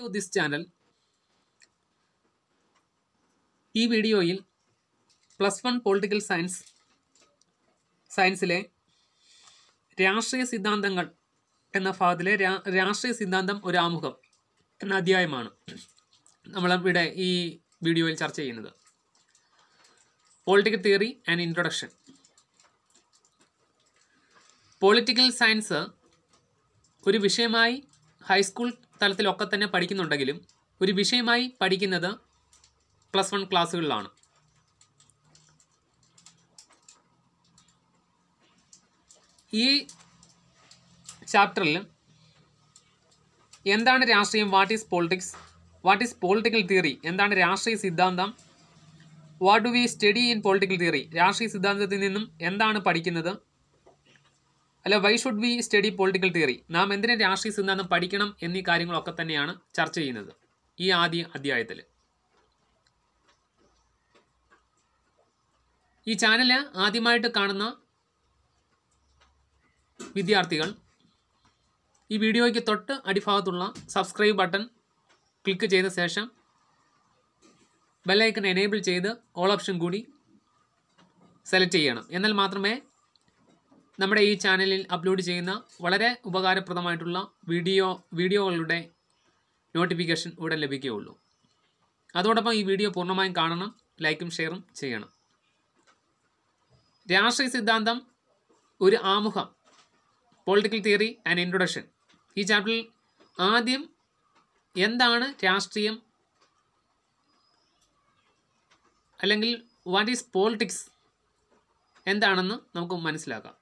To this channel ഈ വീഡിയോയിൽ plus one political science സയൻസിലെ രാഷ്ട്രീയ സിദ്ധാന്തങ്ങൾ എന്ന ഭാഗത്തിലെ രാഷ്ട്രീയ സിദ്ധാന്തം ഒരു ആമുഖം എന്ന അധ്യായമാണ് നമ്മളിവിടെ ഈ വീഡിയോയിൽ ചർച്ച ചെയ്യുന്നത് political theory and introduction political science ഒരു വിഷയമായി ഹൈസ്കൂൾ തലത്തിലൊക്കെ തന്നെ പഠിക്കുന്നുണ്ടെങ്കിലും ഒരു വിഷയമായി പഠിക്കുന്നത് പ്ലസ് വൺ ക്ലാസ്സുകളിലാണ് ഈ ചാപ്റ്ററിൽ എന്താണ് രാഷ്ട്രീയം what is politics what is political theory എന്താണ് രാഷ്ട്രീയ സിദ്ധാന്തം what do we study in political theory രാഷ്ട്രീയ സിദ്ധാന്തത്തിൽ നിന്നും എന്താണ് പഠിക്കുന്നത് അല്ല why should we study political theory നാം എന്തിനെ രാഷ്ട്രീയ സിദ്ധാന്തം പഠിക്കണം എന്നീ കാര്യങ്ങളൊക്കെ തന്നെയാണ് ചർച്ച ചെയ്യുന്നത് ഈ ആദ്യ അധ്യായത്തിൽ ഈ ചാനൽ ആദ്യമായിട്ട് കാണുന്ന വിദ്യാർത്ഥികൾ ഈ വീഡിയോയ്ക്ക് തൊട്ട് അടിഭാഗത്തുള്ള സബ്സ്ക്രൈബ് ബട്ടൺ ക്ലിക്ക് ചെയ്ത ശേഷം ബെല്ലൈക്കൺ എനേബിൾ ചെയ്ത് ഓൾ ഓപ്ഷൻ കൂടി സെലക്ട് ചെയ്യണം എന്നാൽ മാത്രമേ നമ്മുടെ ഈ ചാനലിൽ അപ്ലോഡ് ചെയ്യുന്ന വളരെ ഉപകാരപ്രദമായിട്ടുള്ള വീഡിയോ വീഡിയോകളുടെ നോട്ടിഫിക്കേഷൻ ഇവിടെ ലഭിക്കുകയുള്ളൂ അതോടൊപ്പം ഈ വീഡിയോ പൂർണ്ണമായും കാണണം ലൈക്കും ഷെയറും ചെയ്യണം രാഷ്ട്രീയ സിദ്ധാന്തം ഒരു ആമുഖം പൊളിറ്റിക്കൽ തിയറി ആൻഡ് ഇൻട്രൊഡക്ഷൻ ഈ ചാപ്റ്ററിൽ ആദ്യം എന്താണ് രാഷ്ട്രീയം അല്ലെങ്കിൽ വാട്ട് ഈസ് പോളിറ്റിക്സ് എന്താണെന്ന് നമുക്ക് മനസ്സിലാക്കാം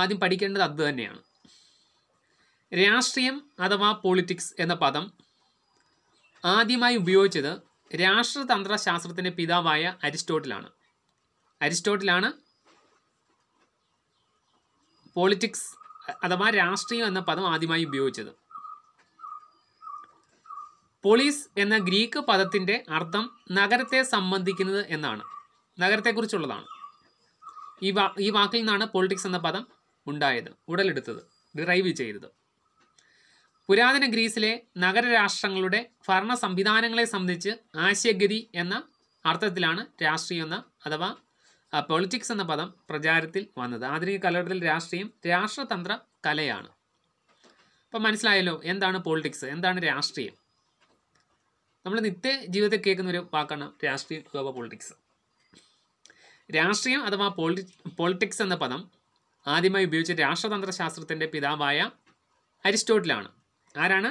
ആദ്യം പഠിക്കേണ്ടത് അത് തന്നെയാണ് രാഷ്ട്രീയം അഥവാ പൊളിറ്റിക്സ് എന്ന പദം ആദ്യമായി ഉപയോഗിച്ചത് രാഷ്ട്രതന്ത്ര ശാസ്ത്രത്തിൻ്റെ പിതാവായ അരിസ്റ്റോട്ടിലാണ് അരിസ്റ്റോട്ടിലാണ് പോളിറ്റിക്സ് അഥവാ രാഷ്ട്രീയം എന്ന പദം ആദ്യമായി ഉപയോഗിച്ചത് പോളീസ് എന്ന ഗ്രീക്ക് പദത്തിൻ്റെ അർത്ഥം നഗരത്തെ സംബന്ധിക്കുന്നത് എന്നാണ് നഗരത്തെക്കുറിച്ചുള്ളതാണ് ഈ വാ ഈ വാക്കിൽ നിന്നാണ് പൊളിറ്റിക്സ് എന്ന പദം ഉണ്ടായത് ഉടലെടുത്തത് ഡിറൈവ് ചെയ്തത് പുരാതന ഗ്രീസിലെ നഗരരാഷ്ട്രങ്ങളുടെ ഭരണ സംവിധാനങ്ങളെ സംബന്ധിച്ച് ആശയഗതി എന്ന അർത്ഥത്തിലാണ് രാഷ്ട്രീയം എന്ന അഥവാ പൊളിറ്റിക്സ് എന്ന പദം പ്രചാരത്തിൽ വന്നത് ആധുനിക കാലഘട്ടത്തിൽ രാഷ്ട്രീയം രാഷ്ട്രതന്ത്ര കലയാണ് അപ്പം മനസ്സിലായല്ലോ എന്താണ് പൊളിറ്റിക്സ് എന്താണ് രാഷ്ട്രീയം നമ്മൾ നിത്യ ജീവിതത്തിൽ കേൾക്കുന്ന ഒരു വാക്കാണ് രാഷ്ട്രീയം അഥവാ പൊളിറ്റിക്സ് രാഷ്ട്രീയം അഥവാ പൊളിറ്റിക്സ് എന്ന പദം ആദ്യമായി ഉപയോഗിച്ച രാഷ്ട്രതന്ത്ര ശാസ്ത്രത്തിൻ്റെ പിതാവായ അരിസ്റ്റോട്ടിലാണ് ആരാണ്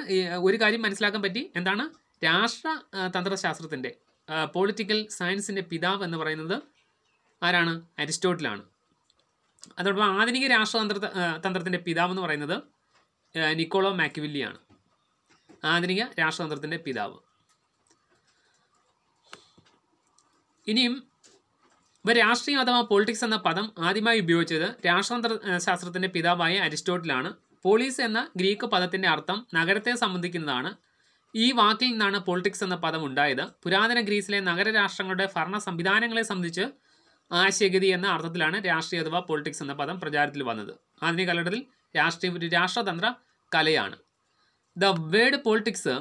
ഒരു കാര്യം മനസ്സിലാക്കാൻ പറ്റി എന്താണ് രാഷ്ട്ര തന്ത്രശാസ്ത്രത്തിൻ്റെ പൊളിറ്റിക്കൽ സയൻസിൻ്റെ പിതാവ് എന്ന് പറയുന്നത് ആരാണ് അരിസ്റ്റോട്ടിലാണ് അതോടൊപ്പം ആധുനിക രാഷ്ട്രതന്ത്ര തന്ത്രത്തിൻ്റെ പിതാവ് എന്ന് പറയുന്നത് നിക്കോളോ മാക്കിവില്ലിയാണ് ആധുനിക രാഷ്ട്രതന്ത്രത്തിൻ്റെ പിതാവ് ഇനിയും ഇവ രാഷ്ട്രീയം അഥവാ പോളിറ്റിക്സ് എന്ന പദം ആദ്യമായി ഉപയോഗിച്ചത് രാഷ്ട്രതന്ത്ര ശാസ്ത്രത്തിൻ്റെ പിതാവായ അരിസ്റ്റോട്ടിലാണ് പോളീസ് എന്ന ഗ്രീക്ക് പദത്തിൻ്റെ അർത്ഥം നഗരത്തെ സംബന്ധിക്കുന്നതാണ് ഈ വാക്കിൽ നിന്നാണ് പോളിറ്റിക്സ് എന്ന പദം ഉണ്ടായത് പുരാതന ഗ്രീസിലെ നഗരരാഷ്ട്രങ്ങളുടെ ഭരണ സംവിധാനങ്ങളെ സംബന്ധിച്ച് ആശയഗതി എന്ന അർത്ഥത്തിലാണ് രാഷ്ട്രീയ അഥവാ പോളിറ്റിക്സ് എന്ന പദം പ്രചാരത്തിൽ വന്നത് ആധുനിക കാലഘട്ടത്തിൽ രാഷ്ട്രീയ ഒരു രാഷ്ട്രതന്ത്ര കലയാണ് the word politics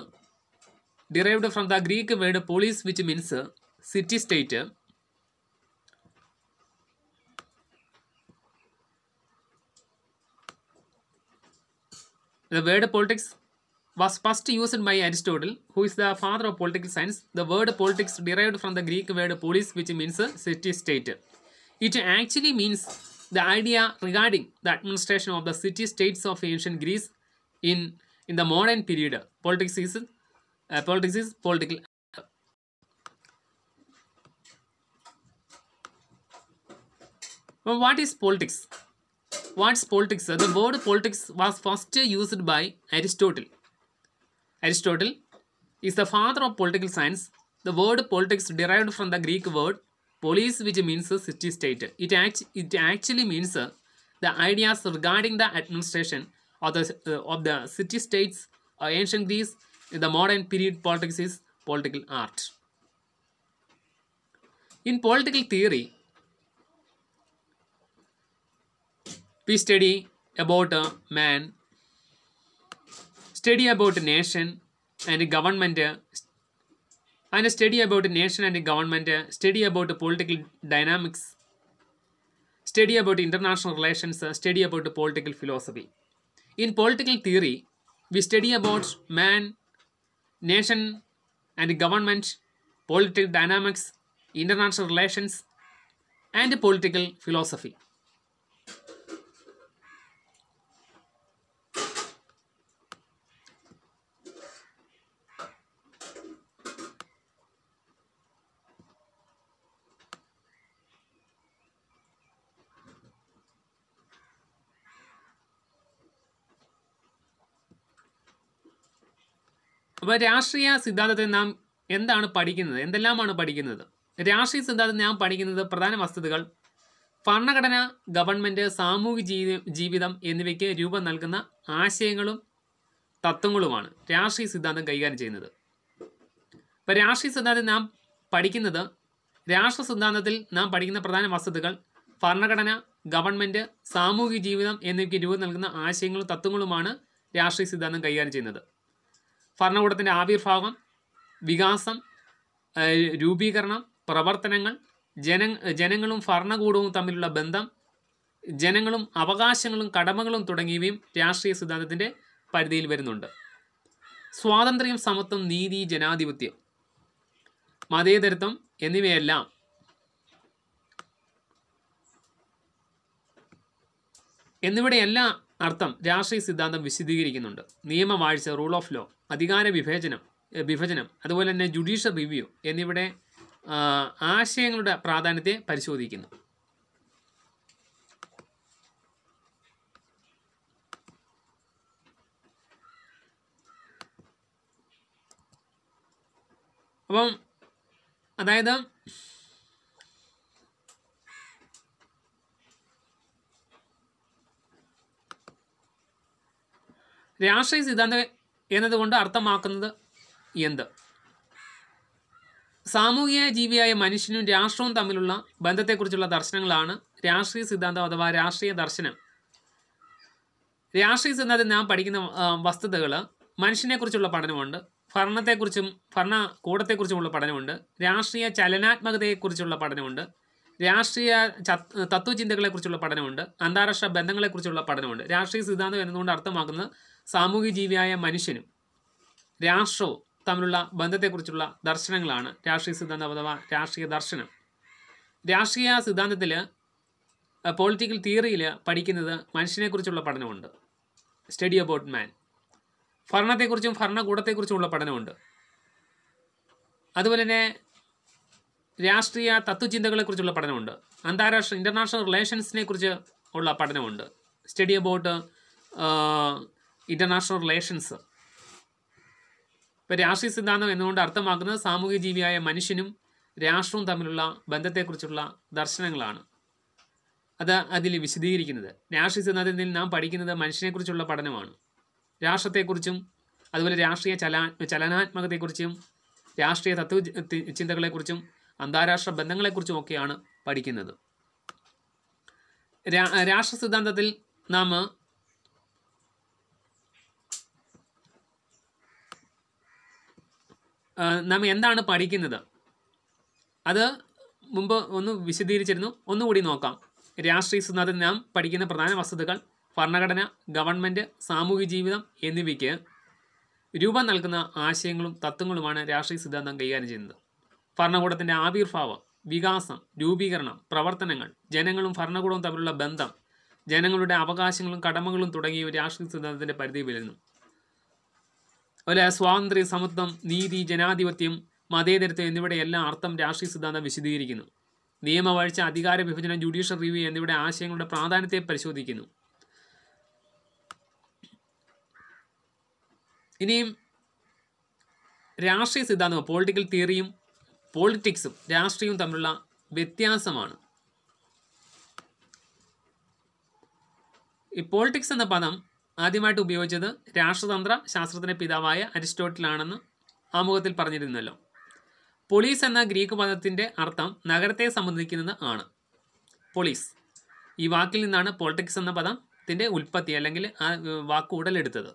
derived from the Greek word polis which means city state The word politics was first used by Aristotle, who is the father of political science. The word politics derived from the Greek word polis, which means city-state. It actually means the idea regarding the administration of the city-states of ancient Greece in, in the modern period. Politics is, uh, politics is political Well, what is politics? What's politics? The word politics was first used by Aristotle. Aristotle is the father of political science. The word politics derived from the Greek word polis which means city state. It, act, it actually means the ideas regarding the administration of the, uh, the city states or uh, ancient Greece. In the modern period, politics is political art. In political theory, We study about a man, study about a nation and a government, and a study about a nation and a government, study about political dynamics, study about international relations, study about the political philosophy. In political theory, we study about man, nation and government, political dynamics, international relations, and political philosophy. അപ്പോൾ രാഷ്ട്രീയ സിദ്ധാന്തത്തെ നാം എന്താണ് പഠിക്കുന്നത് എന്തെല്ലാമാണ് പഠിക്കുന്നത് രാഷ്ട്രീയ സിദ്ധാന്തം ഞാൻ പഠിക്കുന്നത് പ്രധാന വസ്തുതകൾ ഭരണഘടന ഗവൺമെൻറ് സാമൂഹിക ജീവിതം എന്നിവയ്ക്ക് രൂപം നൽകുന്ന ആശയങ്ങളും തത്വങ്ങളുമാണ് രാഷ്ട്രീയ സിദ്ധാന്തം കൈകാര്യം ചെയ്യുന്നത് ഇപ്പോൾ രാഷ്ട്രീയ സിദ്ധാന്തം നാം പഠിക്കുന്നത് രാഷ്ട്ര സിദ്ധാന്തത്തിൽ നാം പഠിക്കുന്ന പ്രധാന വസ്തുതകൾ ഭരണഘടന ഗവൺമെൻറ് സാമൂഹിക ജീവിതം എന്നിവയ്ക്ക് രൂപം നൽകുന്ന ആശയങ്ങളും തത്വങ്ങളുമാണ് രാഷ്ട്രീയ സിദ്ധാന്തം കൈകാര്യം ചെയ്യുന്നത് ഭരണകൂടത്തിൻ്റെ ആവിർഭാവം വികാസം രൂപീകരണം പ്രവർത്തനങ്ങൾ ജന ജനങ്ങളും ഭരണകൂടവും തമ്മിലുള്ള ബന്ധം ജനങ്ങളും അവകാശങ്ങളും കടമകളും തുടങ്ങിയവയും രാഷ്ട്രീയ സിദ്ധാന്തത്തിൻ്റെ പരിധിയിൽ വരുന്നുണ്ട് സ്വാതന്ത്ര്യം സമത്വം നീതി ജനാധിപത്യം മതേതരത്വം എന്നിവയെല്ലാം എന്നിവിടെയെല്ലാം അർത്ഥം രാഷ്ട്രീയ സിദ്ധാന്തം വിശദീകരിക്കുന്നുണ്ട് നിയമവാഴ്ച റൂൾ ഓഫ് ലോ അധികാര വിഭജനം വിഭജനം അതുപോലെ തന്നെ ജുഡീഷ്യൽ റിവ്യൂ എന്നിവിടെ ആശയങ്ങളുടെ പ്രാധാന്യത്തെ പരിശോധിക്കുന്നു അപ്പം അതായത് രാഷ്ട്രീയ സിദ്ധാന്തം എന്നതുകൊണ്ട് അർത്ഥമാക്കുന്നത് എന്ത് സാമൂഹിക ജീവിയായ മനുഷ്യനും രാഷ്ട്രവും തമ്മിലുള്ള ബന്ധത്തെക്കുറിച്ചുള്ള ദർശനങ്ങളാണ് രാഷ്ട്രീയ സിദ്ധാന്തം അഥവാ രാഷ്ട്രീയ ദർശനം രാഷ്ട്രീയ സിദ്ധാന്തം നാം പഠിക്കുന്ന വസ്തുതകൾ മനുഷ്യനെക്കുറിച്ചുള്ള പഠനമുണ്ട് ഭരണത്തെക്കുറിച്ചും ഭരണകൂടത്തെക്കുറിച്ചുമുള്ള പഠനമുണ്ട് രാഷ്ട്രീയ ചലനാത്മകതയെക്കുറിച്ചുള്ള പഠനമുണ്ട് രാഷ്ട്രീയ തത്വചിന്തകളെക്കുറിച്ചുള്ള പഠനമുണ്ട് അന്താരാഷ്ട്ര ബന്ധങ്ങളെക്കുറിച്ചുള്ള പഠനമുണ്ട് രാഷ്ട്രീയ സിദ്ധാന്തം എന്നതുകൊണ്ട് അർത്ഥമാക്കുന്നത് സാമൂഹിക ജീവിയായ മനുഷ്യനും രാഷ്ട്രവും തമ്മിലുള്ള ബന്ധത്തെക്കുറിച്ചുള്ള ദർശനങ്ങളാണ് രാഷ്ട്രീയ സിദ്ധാന്തം അഥവാ രാഷ്ട്രീയ ദർശനം രാഷ്ട്രീയ സിദ്ധാന്തത്തിൽ പൊളിറ്റിക്കൽ തിയറിയിൽ പഠിക്കുന്നത് മനുഷ്യനെക്കുറിച്ചുള്ള പഠനമുണ്ട് സ്റ്റഡി അബൌട്ട് മാൻ ഭരണത്തെക്കുറിച്ചും ഭരണകൂടത്തെക്കുറിച്ചുമുള്ള പഠനമുണ്ട് അതുപോലെ തന്നെ രാഷ്ട്രീയ തത്വചിന്തകളെക്കുറിച്ചുള്ള പഠനമുണ്ട് അന്താരാഷ്ട്ര ഇൻ്റർനാഷണൽ റിലേഷൻസിനെ കുറിച്ച് ഉള്ള പഠനമുണ്ട് സ്റ്റഡി അബൌട്ട് ഇൻ്റർനാഷണൽ റിലേഷൻസ് ഇപ്പോൾ രാഷ്ട്രീയ സിദ്ധാന്തം എന്നുകൊണ്ട് അർത്ഥമാക്കുന്നത് സാമൂഹിക ജീവിയായ മനുഷ്യനും രാഷ്ട്രവും തമ്മിലുള്ള ബന്ധത്തെക്കുറിച്ചുള്ള ദർശനങ്ങളാണ് അത് അതിൽ വിശദീകരിക്കുന്നത് രാഷ്ട്രീയ സിദ്ധാന്തത്തിൽ നാം പഠിക്കുന്നത് മനുഷ്യനെക്കുറിച്ചുള്ള പഠനമാണ് രാഷ്ട്രത്തെക്കുറിച്ചും അതുപോലെ രാഷ്ട്രീയ ചലനാത്മകതയെക്കുറിച്ചും രാഷ്ട്രീയ തത്വ ചിന്തകളെക്കുറിച്ചും അന്താരാഷ്ട്ര ബന്ധങ്ങളെക്കുറിച്ചും ഒക്കെയാണ് പഠിക്കുന്നത് രാഷ്ട്ര സിദ്ധാന്തത്തിൽ നാം നാം എന്താണ് പഠിക്കുന്നത് അത് മുമ്പ് ഒന്ന് വിശദീകരിച്ചിരുന്നു ഒന്നുകൂടി നോക്കാം രാഷ്ട്രീയ സുനാഥൻ നാം പഠിക്കുന്ന പ്രധാന വസ്തുതകൾ ഭരണഘടന ഗവൺമെൻറ് സാമൂഹ്യ ജീവിതം എന്നിവയ്ക്ക് രൂപം നൽകുന്ന ആശയങ്ങളും തത്വങ്ങളുമാണ് രാഷ്ട്രീയ സിദ്ധാന്തം കൈകാര്യം ചെയ്യുന്നത് ഭരണകൂടത്തിൻ്റെ ആവിർഭാവം വികാസം രൂപീകരണം പ്രവർത്തനങ്ങൾ ജനങ്ങളും ഭരണകൂടവും തമ്മിലുള്ള ബന്ധം ജനങ്ങളുടെ അവകാശങ്ങളും കടമകളും തുടങ്ങിയവ രാഷ്ട്രീയ സിദ്ധാന്തത്തിൻ്റെ പരിധി വരുന്നു അതുപോലെ സ്വാതന്ത്ര്യം സമത്വം നീതി ജനാധിപത്യം മതേതരത്വം എന്നിവയുടെ എല്ലാം അർത്ഥം രാഷ്ട്രീയ സിദ്ധാന്തം വിശദീകരിക്കുന്നു നിയമവാഴ്ച അധികാര വിഭജനം ജുഡീഷ്യൽ റിവ്യൂ എന്നിവയുടെ ആശയങ്ങളുടെ പ്രാധാന്യത്തെ പരിശോധിക്കുന്നു ഇനിയും രാഷ്ട്രീയ സിദ്ധാന്തവും പൊളിറ്റിക്കൽ തിയറിയും പോളിറ്റിക്സും രാഷ്ട്രീയവും തമ്മിലുള്ള വ്യത്യാസമാണ് ഈ പോളിറ്റിക്സ് എന്ന പദം ആദ്യമായിട്ട് ഉപയോഗിച്ചത് രാഷ്ട്രതന്ത്ര ശാസ്ത്രത്തിൻ്റെ പിതാവായ അരിസ്റ്റോട്ടിലാണെന്ന് ആമുഖത്തിൽ പറഞ്ഞിരുന്നല്ലോ പോലീസ് എന്ന ഗ്രീക്ക് പദത്തിൻ്റെ അർത്ഥം നഗരത്തെ സംബന്ധിക്കുന്നത് ആണ് പോലീസ് ഈ വാക്കിൽ നിന്നാണ് പോളിറ്റിക്സ് എന്ന പദത്തിൻ്റെ ഉൽപ്പത്തി അല്ലെങ്കിൽ ആ വാക്ക് ഉടലെടുത്തത്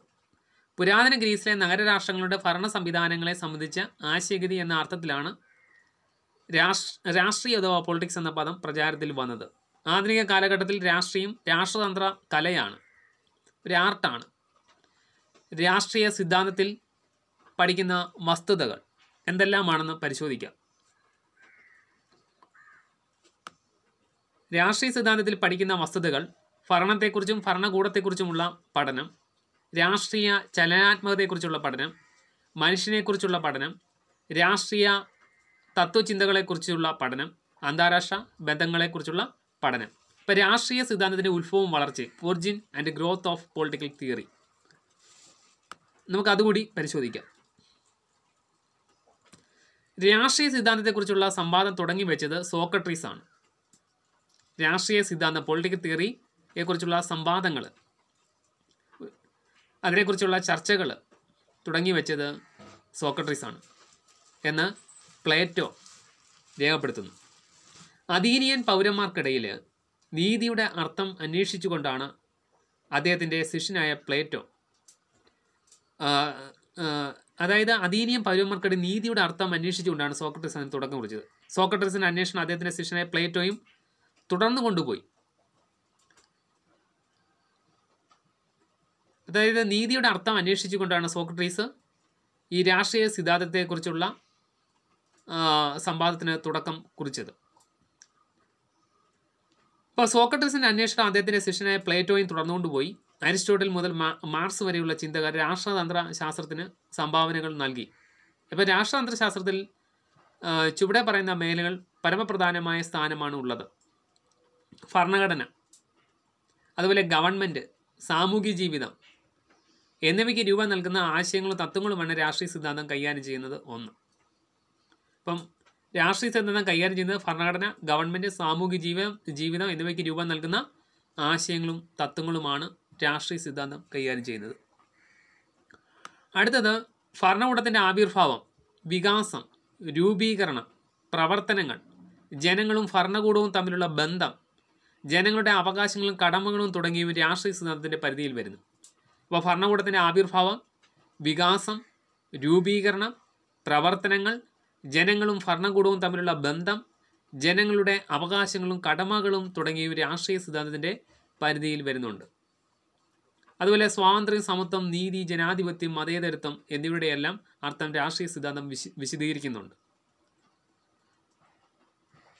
പുരാതന ഗ്രീസിലെ നഗരരാഷ്ട്രങ്ങളുടെ ഭരണ സംവിധാനങ്ങളെ സംബന്ധിച്ച ആശയഗതി എന്ന അർത്ഥത്തിലാണ് രാഷ്ട്ര രാഷ്ട്രീയ അഥവാ പോളിറ്റിക്സ് എന്ന പദം പ്രചാരത്തിൽ വന്നത് ആധുനിക കാലഘട്ടത്തിൽ രാഷ്ട്രീയം രാഷ്ട്രതന്ത്ര കലയാണ് ഒരു ആർട്ടാണ് രാഷ്ട്രീയ സിദ്ധാന്തത്തിൽ പഠിക്കുന്ന വസ്തുതകൾ എന്തെല്ലാമാണെന്ന് പരിശോധിക്കാം രാഷ്ട്രീയ സിദ്ധാന്തത്തിൽ പഠിക്കുന്ന വസ്തുതകൾ ഭരണത്തെക്കുറിച്ചും ഭരണകൂടത്തെക്കുറിച്ചുമുള്ള പഠനം രാഷ്ട്രീയ ചലനാത്മകതയെക്കുറിച്ചുള്ള പഠനം മനുഷ്യനെക്കുറിച്ചുള്ള പഠനം രാഷ്ട്രീയ തത്വചിന്തകളെക്കുറിച്ചുള്ള പഠനം അന്താരാഷ്ട്ര ബന്ധങ്ങളെക്കുറിച്ചുള്ള പഠനം ഇപ്പം രാഷ്ട്രീയ സിദ്ധാന്തത്തിൻ്റെ ഉത്ഭവം വളർച്ചയും origin and growth of political theory നമുക്കതുകൂടി പരിശോധിക്കാം രാഷ്ട്രീയ സിദ്ധാന്തത്തെക്കുറിച്ചുള്ള സംവാദം തുടങ്ങി വെച്ചത് സോക്രട്ടറീസ് ആണ് രാഷ്ട്രീയ സിദ്ധാന്തം പൊളിറ്റിക്കൽ തിയറിയെക്കുറിച്ചുള്ള സംവാദങ്ങൾ അതിനെക്കുറിച്ചുള്ള ചർച്ചകൾ തുടങ്ങി വെച്ചത് സോക്രട്ടറീസ് ആണ് എന്ന് പ്ലേറ്റോ രേഖപ്പെടുത്തുന്നു അധീനിയൻ പൗരന്മാർക്കിടയിൽ നീതിയുടെ അർത്ഥം അന്വേഷിച്ചുകൊണ്ടാണ് അദ്ദേഹത്തിൻ്റെ ശിഷ്യനായ പ്ലേറ്റോ അതായത് അധീനിയും പൗരന്മാർക്കിടെ നീതിയുടെ അർത്ഥം അന്വേഷിച്ചുകൊണ്ടാണ് സോക്രട്ടസ് അതിന് തുടക്കം കുറിച്ചത് സോക്രട്ടസിൻ്റെ അന്വേഷണം അദ്ദേഹത്തിൻ്റെ ശിഷ്യനായ പ്ലേറ്റോയും തുടർന്നു കൊണ്ടുപോയി അതായത് നീതിയുടെ അർത്ഥം അന്വേഷിച്ചുകൊണ്ടാണ് സോക്രട്ടീസ് ഈ രാഷ്ട്രീയ സിദ്ധാന്തത്തെക്കുറിച്ചുള്ള സംവാദത്തിന് തുടക്കം കുറിച്ചത് അപ്പോൾ സോക്രട്ടസിൻ്റെ അന്വേഷണം അദ്ദേഹത്തിൻ്റെ ശിഷ്യനായ പ്ലേറ്റോയും തുടർന്നുകൊണ്ടുപോയി അരിസ്റ്റോട്ടിൽ മുതൽ മാർസ് വരെയുള്ള ചിന്തകർ രാഷ്ട്രതന്ത്ര ശാസ്ത്രത്തിന് സംഭാവനകൾ നൽകി ഇപ്പോൾ രാഷ്ട്രതന്ത്ര ശാസ്ത്രത്തിൽ ചുവടെ പറയുന്ന മേലുകൾ പരമപ്രധാനമായ സ്ഥാനമാണ് ഉള്ളത് ഭരണഘടന അതുപോലെ ഗവൺമെൻറ് സാമൂഹ്യ ജീവിതം എന്നിവയ്ക്ക് രൂപം നൽകുന്ന ആശയങ്ങളും തത്വങ്ങളുമാണ് രാഷ്ട്രീയ സിദ്ധാന്തം കൈകാര്യം ചെയ്യുന്നത് ഒന്ന് ഇപ്പം രാഷ്ട്രീയ സിദ്ധാന്തം കൈകാര്യം ചെയ്യുന്നത് ഭരണഘടന ഗവൺമെൻറ് സാമൂഹിക ജീവ ജീവിതം എന്നിവയ്ക്ക് രൂപം നൽകുന്ന ആശയങ്ങളും തത്വങ്ങളുമാണ് രാഷ്ട്രീയ സിദ്ധാന്തം കൈകാര്യം ചെയ്യുന്നത് അടുത്തത് ഭരണകൂടത്തിൻ്റെ ആവിർഭാവം വികാസം രൂപീകരണം പ്രവർത്തനങ്ങൾ ജനങ്ങളും ഭരണകൂടവും തമ്മിലുള്ള ബന്ധം ജനങ്ങളുടെ അവകാശങ്ങളും കടമകളും തുടങ്ങിയവ രാഷ്ട്രീയ സിദ്ധാന്തത്തിൻ്റെ പരിധിയിൽ വരുന്നു അപ്പോൾ ഭരണകൂടത്തിൻ്റെ ആവിർഭാവം വികാസം രൂപീകരണം പ്രവർത്തനങ്ങൾ ജനങ്ങളും ഭരണകൂടവും തമ്മിലുള്ള ബന്ധം ജനങ്ങളുടെ അവകാശങ്ങളും കടമകളും തുടങ്ങിയ രാഷ്ട്രീയ സിദ്ധാന്തത്തിൻ്റെ പരിധിയിൽ വരുന്നുണ്ട് അതുപോലെ സ്വാതന്ത്ര്യം സമത്വം നീതി ജനാധിപത്യം മതേതരത്വം എന്നിവയുടെയെല്ലാം അർത്ഥം രാഷ്ട്രീയ സിദ്ധാന്തം വിശ വിശദീകരിക്കുന്നുണ്ട്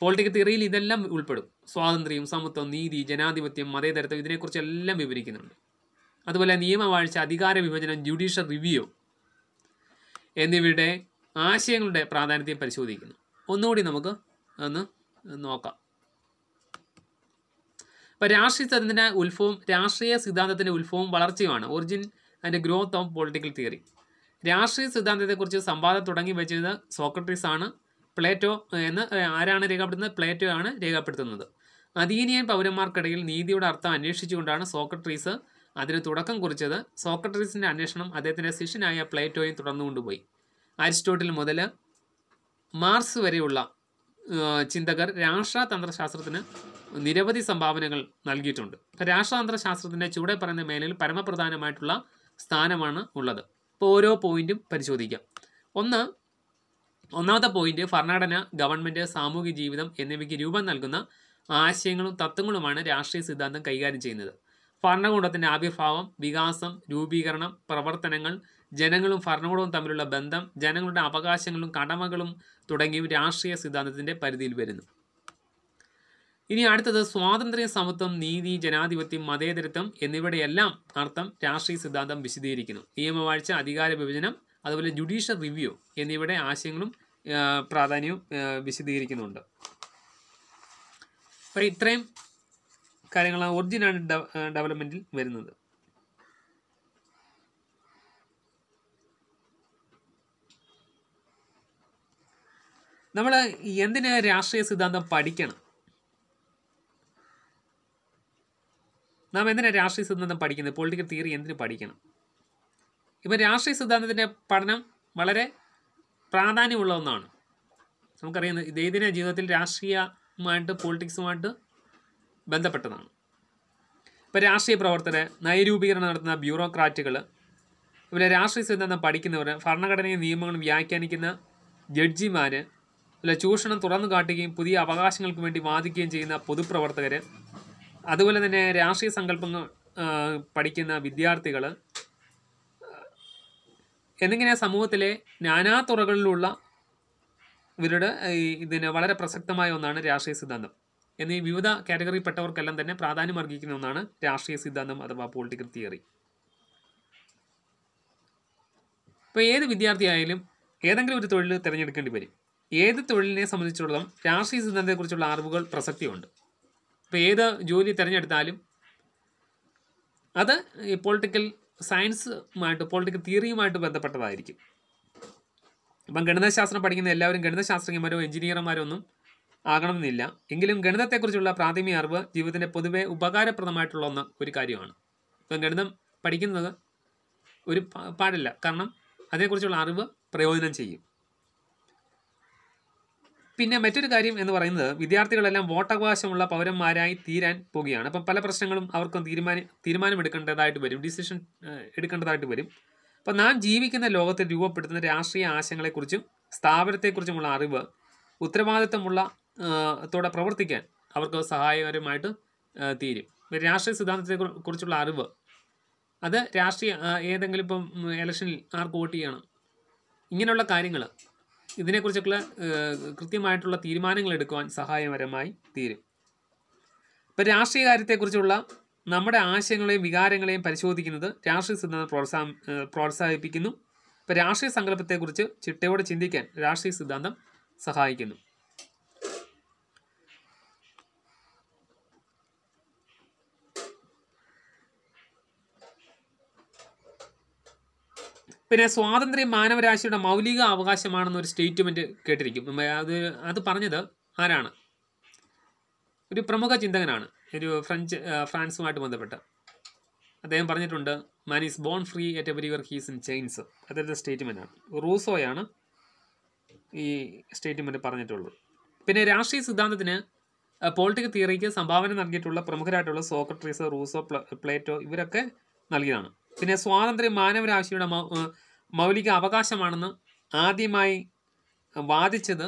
പോളിറ്റിക്കൽ തിയറിയിൽ ഇതെല്ലാം ഉൾപ്പെടും സ്വാതന്ത്ര്യം സമത്വം നീതി ജനാധിപത്യം മതേതരത്വം ഇതിനെക്കുറിച്ചെല്ലാം വിവരിക്കുന്നുണ്ട് അതുപോലെ നിയമവാഴ്ച അധികാര വിഭജനം ജുഡീഷ്യൽ റിവ്യൂ എന്നിവയുടെ ആശയങ്ങളുടെ പ്രാധാന്യത്തെ പരിശോധിക്കുന്നു ഒന്നുകൂടി നമുക്ക് ഒന്ന് നോക്കാം അപ്പോൾ രാഷ്ട്രീയത്തിൻ്റെ ഉത്ഭവം രാഷ്ട്രീയ സിദ്ധാന്തത്തിൻ്റെ ഉത്ഭവം വളർച്ചയുമാണ് origin and growth of political theory രാഷ്ട്രീയ സിദ്ധാന്തത്തെക്കുറിച്ച് സംവാദം തുടങ്ങി വെച്ചത് സോക്രട്ടീസ് ആണ് പ്ലേറ്റോ എന്ന് ആരാണ് രേഖപ്പെടുത്തുന്നത് പ്ലേറ്റോ ആണ് രേഖപ്പെടുത്തുന്നത് അധീനിയൻ പൗരന്മാർക്കിടയിൽ നീതിയുടെ അർത്ഥം അന്വേഷിച്ചുകൊണ്ടാണ് സോക്രട്ടീസ് അതിന് തുടക്കം കുറിച്ചത് സോക്രട്ടീസിൻ്റെ അന്വേഷണം അദ്ദേഹത്തിൻ്റെ ശിഷ്യനായ പ്ലേറ്റോയും തുടർന്നുകൊണ്ടുപോയി അരിസ്റ്റോട്ടിൽ മുതൽ മാർസ് വരെയുള്ള ചിന്തകർ രാഷ്ട്രതന്ത്രശാസ്ത്രത്തിന് നിരവധി സംഭാവനകൾ നൽകിയിട്ടുണ്ട് അപ്പോൾ രാഷ്ട്രതന്ത്രശാസ്ത്രത്തിൻ്റെ ചൂടെ പറയുന്ന മേഖലയിൽ പരമപ്രധാനമായിട്ടുള്ള സ്ഥാനമാണ് ഉള്ളത് അപ്പോൾ ഓരോ പോയിന്റും പരിശോധിക്കാം ഒന്ന് ഒന്നാമത്തെ പോയിന്റ് ഭരണഘടന ഗവൺമെൻറ് സാമൂഹിക ജീവിതം എന്നിവയ്ക്ക് രൂപം നൽകുന്ന ആശയങ്ങളും തത്വങ്ങളുമാണ് രാഷ്ട്രീയ സിദ്ധാന്തം കൈകാര്യം ചെയ്യുന്നത് ഭരണകൂടത്തിൻ്റെ ആവിർഭാവം വികാസം രൂപീകരണം പ്രവർത്തനങ്ങൾ ജനങ്ങളും ഭരണകൂടവും തമ്മിലുള്ള ബന്ധം ജനങ്ങളുടെ അവകാശങ്ങളും കടമകളും തുടങ്ങിയവ രാഷ്ട്രീയ സിദ്ധാന്തത്തിൻ്റെ പരിധിയിൽ വരുന്നു ഇനി അടുത്തത് സ്വാതന്ത്ര്യ സമത്വം നീതി ജനാധിപത്യം മതേതരത്വം എന്നിവയുടെയെല്ലാം അർത്ഥം രാഷ്ട്രീയ സിദ്ധാന്തം വിശദീകരിക്കുന്നു നിയമവാഴ്ച അധികാര വിഭജനം അതുപോലെ ജുഡീഷ്യൽ റിവ്യൂ എന്നിവയുടെ ആശയങ്ങളും പ്രാധാന്യവും വിശദീകരിക്കുന്നുണ്ട് അപ്പോൾ ഇത്രയും കാര്യങ്ങളാണ് ഒറിജിനൽ ഡെവലപ്മെൻറ്റിൽ വരുന്നത് നമ്മൾ എന്തിനാ രാഷ്ട്രീയ സിദ്ധാന്തം പഠിക്കണം നാം എന്തിനാണ് രാഷ്ട്രീയ സിദ്ധാന്തം പഠിക്കുന്നത് പൊളിറ്റിക്കൽ തിയറി എന്തിനു പഠിക്കണം ഇപ്പം രാഷ്ട്രീയ സിദ്ധാന്തത്തിൻ്റെ പഠനം വളരെ പ്രാധാന്യമുള്ള ഒന്നാണ് നമുക്കറിയാം ദൈദിന ജീവിതത്തിൽ രാഷ്ട്രീയമായിട്ട് പൊളിറ്റിക്സുമായിട്ട് ബന്ധപ്പെട്ടതാണ് ഇപ്പം രാഷ്ട്രീയ പ്രവർത്തകർ നയരൂപീകരണം നടത്തുന്ന ബ്യൂറോക്രാറ്റുകൾ ഇവരെ രാഷ്ട്രീയ സിദ്ധാന്തം പഠിക്കുന്നവർ ഭരണഘടനയും നിയമങ്ങളും വ്യാഖ്യാനിക്കുന്ന ജഡ്ജിമാർ അല്ല ചൂഷണം തുറന്നു കാട്ടുകയും പുതിയ അവകാശങ്ങൾക്ക് വേണ്ടി വാദിക്കുകയും ചെയ്യുന്ന പൊതുപ്രവർത്തകർ അതുപോലെ തന്നെ രാഷ്ട്രീയ സങ്കല്പങ്ങൾ പഠിക്കുന്ന വിദ്യാർത്ഥികൾ എന്നിങ്ങനെ സമൂഹത്തിലെ നാനാ തുറകളിലുള്ള ഇവരുടെ ഇതിന് വളരെ പ്രസക്തമായ ഒന്നാണ് രാഷ്ട്രീയ സിദ്ധാന്തം എന്നീ വിവിധ കാറ്റഗറിയിൽപ്പെട്ടവർക്കെല്ലാം തന്നെ പ്രാധാന്യം അർഹിക്കുന്ന ഒന്നാണ് രാഷ്ട്രീയ സിദ്ധാന്തം അഥവാ പൊളിറ്റിക്കൽ തിയറി ഇപ്പോൾ ഏത് വിദ്യാർത്ഥിയായാലും ഏതെങ്കിലും ഒരു തൊഴിൽ തിരഞ്ഞെടുക്കേണ്ടി വരും ഏത് തൊഴിലിനെ സംബന്ധിച്ചിടത്തോളം രാഷ്ട്രീയ സിദ്ധാന്തത്തെക്കുറിച്ചുള്ള അറിവുകൾ പ്രസക്തിയുണ്ട് ഇപ്പോൾ ഏത് ജോലി തിരഞ്ഞെടുത്താലും അത് ഈ പൊളിറ്റിക്കൽ സയൻസുമായിട്ട് പൊളിറ്റിക്കൽ തിയറിയുമായിട്ട് ബന്ധപ്പെട്ടതായിരിക്കും ഇപ്പം ഗണിതശാസ്ത്രം പഠിക്കുന്ന എല്ലാവരും ഗണിതശാസ്ത്രജ്ഞന്മാരോ എഞ്ചിനീയർമാരോ ഒന്നും ആകണമെന്നില്ല എങ്കിലും ഗണിതത്തെക്കുറിച്ചുള്ള പ്രാഥമിക അറിവ് ജീവിതത്തിൻ്റെ പൊതുവെ ഉപകാരപ്രദമായിട്ടുള്ള ഒന്ന് ഒരു കാര്യമാണ് ഇപ്പം ഗണിതം പഠിക്കുന്നത് ഒരു പാടില്ല കാരണം അതിനെക്കുറിച്ചുള്ള അറിവ് പ്രയോജനം ചെയ്യും പിന്നെ മറ്റൊരു കാര്യം എന്ന് പറയുന്നത് വിദ്യാർത്ഥികളെല്ലാം വോട്ടവകാശമുള്ള പൗരന്മാരായി തീരാൻ പോവുകയാണ് അപ്പം പല പ്രശ്നങ്ങളും അവർക്കും തീരുമാനം തീരുമാനമെടുക്കേണ്ടതായിട്ട് വരും ഡിസിഷൻ എടുക്കേണ്ടതായിട്ട് വരും അപ്പം നാം ജീവിക്കുന്ന ലോകത്തിൽ രൂപപ്പെടുത്തുന്ന രാഷ്ട്രീയ ആശയങ്ങളെക്കുറിച്ചും സ്ഥാപനത്തെക്കുറിച്ചുമുള്ള അറിവ് ഉത്തരവാദിത്തമുള്ള തോടെ പ്രവർത്തിക്കാൻ അവർക്ക് സഹായകരമായിട്ട് തീരും രാഷ്ട്രീയ സിദ്ധാന്തത്തെ കുറിച്ചുള്ള അറിവ് അത് രാഷ്ട്രീയ ഏതെങ്കിലും ഇപ്പം ഇലക്ഷനിൽ ആർക്ക് വോട്ട് ചെയ്യണം ഇങ്ങനെയുള്ള കാര്യങ്ങൾ ഇതിനെക്കുറിച്ചൊക്കെ കൃത്യമായിട്ടുള്ള തീരുമാനങ്ങൾ എടുക്കുവാൻ സഹായകരമായി തീരും ഇപ്പം രാഷ്ട്രീയ കാര്യത്തെക്കുറിച്ചുള്ള നമ്മുടെ ആശയങ്ങളെയും വികാരങ്ങളെയും പരിശോധിക്കുന്നത് രാഷ്ട്രീയ സിദ്ധാന്തം പ്രോത്സാ പ്രോത്സാഹിപ്പിക്കുന്നു ഇപ്പം രാഷ്ട്രീയ സങ്കല്പത്തെക്കുറിച്ച് ചിട്ടയോടെ ചിന്തിക്കാൻ രാഷ്ട്രീയ സിദ്ധാന്തം സഹായിക്കുന്നു പിന്നെ സ്വാതന്ത്ര്യം മാനവരാശിയുടെ മൗലിക അവകാശമാണെന്നൊരു സ്റ്റേറ്റ്മെന്റ് കേട്ടിരിക്കും അത് അത് പറഞ്ഞത് ആരാണ് ഒരു പ്രമുഖ ചിന്തകനാണ് ഒരു ഫ്രഞ്ച് ഫ്രാൻസുമായിട്ട് ബന്ധപ്പെട്ട് അദ്ദേഹം പറഞ്ഞിട്ടുണ്ട് man is born free and everywhere he's in chains അതൊരു ആണ് റൂസോയാണ് ഈ സ്റ്റേറ്റ്മെന്റ് പറഞ്ഞിട്ടുള്ളത് പിന്നെ രാഷ്ട്രീയ സിദ്ധാന്തത്തിന് പോളിറ്റിക്കൽ തിയറിക്ക് സംഭാവന നൽകിയിട്ടുള്ള പ്രമുഖരായിട്ടുള്ള സോക്രട്ടീസ് റൂസോ പ്ലേറ്റോ ഇവരൊക്കെ നൽകിയതാണ് പിന്നെ സ്വാതന്ത്ര്യം മാനവരാശിയുടെ മൗലിക അവകാശമാണെന്ന് ആദ്യമായി വാദിച്ചത്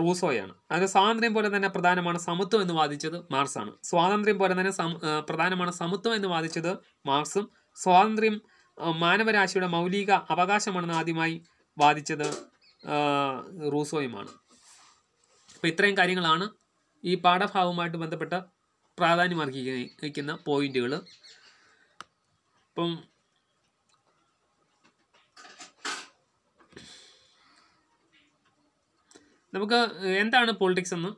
റൂസോയാണ് അത് സ്വാതന്ത്ര്യം പോലെ തന്നെ പ്രധാനമാണ് സമത്വം എന്ന് വാദിച്ചത് മാർസാണ് സ്വാതന്ത്ര്യം പോലെ തന്നെ പ്രധാനമാണ് സമത്വം എന്ന് വാദിച്ചത് മാർക്സും സ്വാതന്ത്ര്യം മാനവരാശിയുടെ മൗലിക അവകാശമാണെന്ന് ആദ്യമായി വാദിച്ചത് റൂസോയുമാണ് അപ്പോൾ ഇത്രയും കാര്യങ്ങളാണ് ഈ പാഠഭാവവുമായിട്ട് ബന്ധപ്പെട്ട പ്രാധാന്യമർഹിക്കുന്ന പോയിന്റുകൾ അപ്പം നമുക്ക് എന്താണ് പോളിറ്റിക്സ് എന്ന്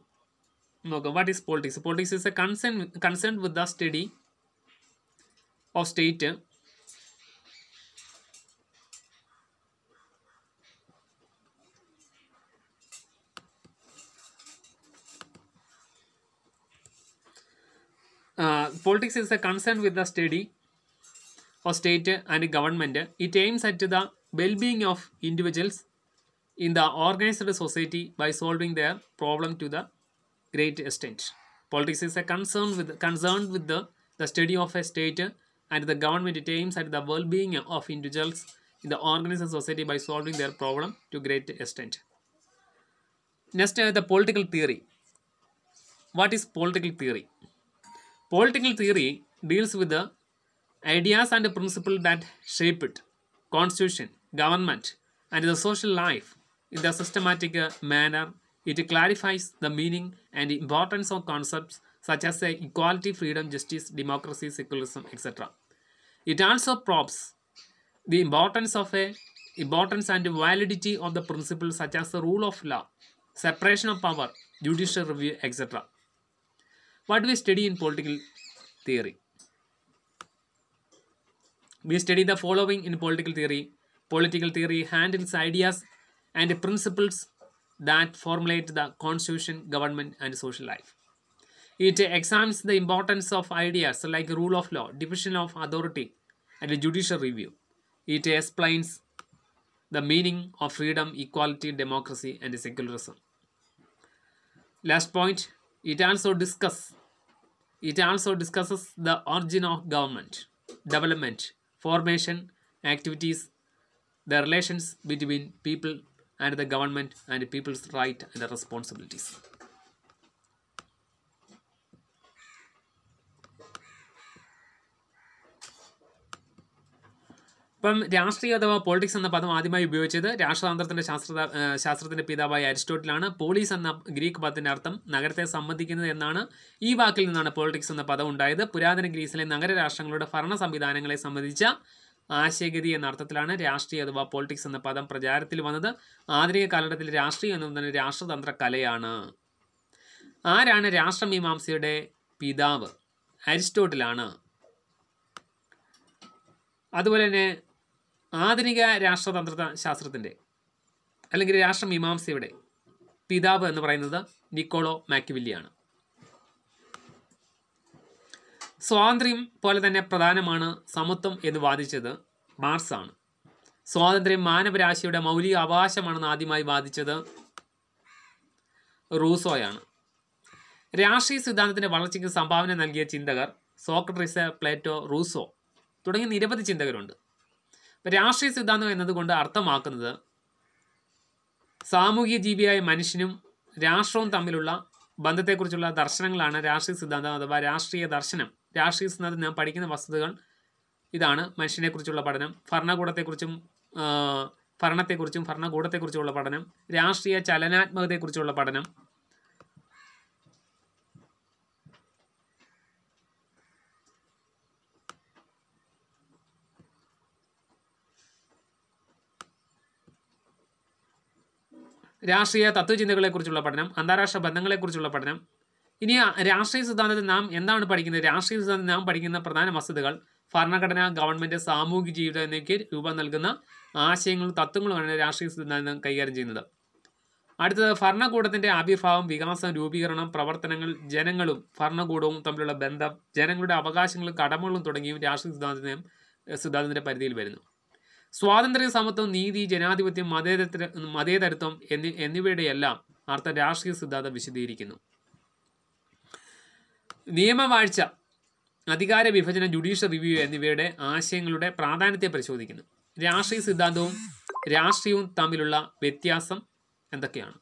നോക്കാം what is politics politics is a concern concern with the study of state politics is a concern with the study of state and government it aims at the wellbeing of individuals in the organized society by solving their problem to the great extent. Politics is a concern with concerned with the, the study of a state and the government aims at the well-being of individuals in the organized society by solving their problem to great extent. Next, uh, the political theory. What is political theory? Political theory deals with the ideas and principles that shape it, constitution, government, and the social life in the systematic uh, manner. It clarifies the meaning and importance of concepts such as uh, equality, freedom, justice, democracy, secularism, etc. It also props the importance of a uh, importance and validity of the principles such as the rule of law, separation of power, judicial review, etc. What we study in political theory? We study the following in political theory. Political theory handles ideas and principles that formulate the constitution, government, and social life. It examines the importance of ideas like rule of law, division of authority, and judicial review. It explains the meaning of freedom, equality, democracy, and secularism. Last point, it also discuss it also discusses the origin of government, development, formation, activities, the relations between people and the government and people's right and responsibilities ഇപ്പം രാഷ്ട്രീയ അഥവാ politics എന്ന പദം ആദ്യമായി ഉപയോഗിച്ചത് രാഷ്ട്രതന്ത്രത്തിൻ്റെ ശാസ്ത്ര ശാസ്ത്രത്തിൻ്റെ പിതാവായ അരിസ്റ്റോട്ടിലാണ് പോളീസ് എന്ന ഗ്രീക്ക് പദത്തിൻ്റെ അർത്ഥം നഗരത്തെ സംബന്ധിക്കുന്നത് എന്നാണ് ഈ വാക്കിൽ നിന്നാണ് പോളിറ്റിക്സ് എന്ന പദം ഉണ്ടായത് പുരാതന ഗ്രീസിലെ നഗരരാഷ്ട്രങ്ങളുടെ ഭരണ സംവിധാനങ്ങളെ സംബന്ധിച്ച ആശയഗതി എന്ന അർത്ഥത്തിലാണ് രാഷ്ട്രീയ അഥവാ പോളിറ്റിക്സ് എന്ന പദം പ്രചാരത്തിൽ വന്നത് ആധുനിക കാലഘട്ടത്തിൽ രാഷ്ട്രീയം എന്ന് തന്നെ രാഷ്ട്രതന്ത്ര കലയാണ് ആരാണ് രാഷ്ട്രമീമാംസയുടെ പിതാവ് അരിസ്റ്റോട്ടിലാണ് അതുപോലെ തന്നെ ആധുനിക രാഷ്ട്രതന്ത്ര ശാസ്ത്രത്തിൻ്റെ അല്ലെങ്കിൽ രാഷ്ട്രമീമാംസയുടെ പിതാവ് എന്ന് പറയുന്നത് നിക്കോളോ മാക്കിവില്ലിയാണ് സ്വാതന്ത്ര്യം പോലെ തന്നെ പ്രധാനമാണ് സമത്വം എന്ന് വാദിച്ചത് മാർസ് ആണ് സ്വാതന്ത്ര്യം മാനവരാശിയുടെ മൗലിക അവകാശമാണെന്ന് ആദ്യമായി വാദിച്ചത് റൂസോയാണ് രാഷ്ട്രീയ സിദ്ധാന്തത്തിൻ്റെ വളർച്ചയ്ക്ക് സംഭാവന നൽകിയ ചിന്തകർ സോക്രട്ടറിസ് പ്ലേറ്റോ റൂസോ തുടങ്ങിയ നിരവധി ചിന്തകരുണ്ട് രാഷ്ട്രീയ സിദ്ധാന്തം എന്നതുകൊണ്ട് അർത്ഥമാക്കുന്നത് സാമൂഹിക ജീവിയായ മനുഷ്യനും രാഷ്ട്രവും തമ്മിലുള്ള ബന്ധത്തെക്കുറിച്ചുള്ള ദർശനങ്ങളാണ് രാഷ്ട്രീയ സിദ്ധാന്തം അഥവാ രാഷ്ട്രീയ ദർശനം രാഷ്ട്രീയ സിദ്ധാന്തം ഞാൻ പഠിക്കുന്ന വസ്തുതകൾ ഇതാണ് മനുഷ്യനെക്കുറിച്ചുള്ള പഠനം ഭരണകൂടത്തെക്കുറിച്ചും ഭരണത്തെക്കുറിച്ചും ഭരണകൂടത്തെക്കുറിച്ചുള്ള പഠനം രാഷ്ട്രീയ ചലനാത്മകതയെക്കുറിച്ചുള്ള പഠനം രാഷ്ട്രീയ തത്വചിന്തകളെക്കുറിച്ചുള്ള പഠനം അന്താരാഷ്ട്ര ബന്ധങ്ങളെക്കുറിച്ചുള്ള പഠനം ഇനി രാഷ്ട്രീയ സിദ്ധാന്തത്തിൽ നാം എന്താണ് പഠിക്കുന്നത് രാഷ്ട്രീയ സിദ്ധാന്തം നാം പഠിക്കുന്ന പ്രധാന വസ്തുതകൾ ഭരണഘടന ഗവൺമെൻറ് സാമൂഹിക ജീവിതം എന്നിവയ്ക്ക് രൂപം നൽകുന്ന ആശയങ്ങളും തത്വങ്ങളുമാണ് രാഷ്ട്രീയ സിദ്ധാന്തം കൈകാര്യം ചെയ്യുന്നത് അടുത്തത് ഭരണകൂടത്തിൻ്റെ ആവിർഭാവം വികാസം രൂപീകരണം പ്രവർത്തനങ്ങൾ ജനങ്ങളും ഭരണകൂടവും തമ്മിലുള്ള ബന്ധം ജനങ്ങളുടെ അവകാശങ്ങളും കടമകളും തുടങ്ങിയവ രാഷ്ട്രീയ സിദ്ധാന്തത്തിനും സിദ്ധാന്തത്തിൻ്റെ പരിധിയിൽ വരുന്നു സ്വാതന്ത്ര്യ സമത്വം നീതി ജനാധിപത്യം മതേതര മതേതരത്വം എന്നി എന്നിവയുടെയെല്ലാം അർത്ഥ രാഷ്ട്രീയ സിദ്ധാന്തം വിശദീകരിക്കുന്നു നിയമവാഴ്ച അധികാര വിഭജന ജുഡീഷ്യൽ റിവ്യൂ എന്നിവയുടെ ആശയങ്ങളുടെ പ്രാധാന്യത്തെ പരിശോധിക്കുന്നു രാഷ്ട്രീയ സിദ്ധാന്തവും രാഷ്ട്രീയവും തമ്മിലുള്ള വ്യത്യാസം എന്തൊക്കെയാണ്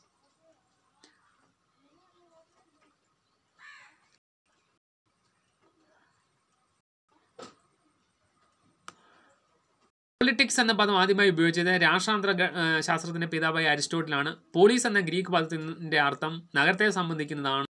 പൊളിറ്റിക്സ് എന്ന പദം ആദ്യമായി ഉപയോഗിച്ചത് രാഷ്ട്രാന്തര ശാസ്ത്രത്തിന്റെ പിതാവായ അരിസ്റ്റോട്ടിലാണ് പോലീസ് എന്ന ഗ്രീക്ക് പദത്തിൻ്റെ അർത്ഥം നഗരത്തെ സംബന്ധിക്കുന്നതാണ്